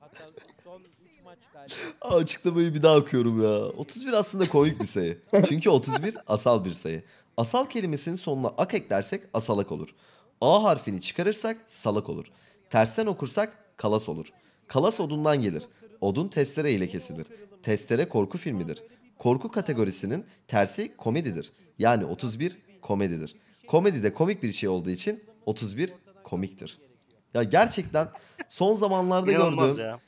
Hatta son 3 maç galiba. Açıklamayı bir daha okuyorum ya. 31 aslında komik bir sayı. Çünkü 31 asal bir sayı. Asal kelimesinin sonuna ak eklersek asalak olur. A harfini çıkarırsak salak olur. Tersten okursak kalas olur. Kalas odundan gelir. Odun testere ile kesilir. Testere korku filmidir. Korku kategorisinin tersi komedidir. Yani 31 komedidir. Komedi de komik bir şey olduğu için 31 komiktir. Ya gerçekten son zamanlarda İnanılmaz gördüğüm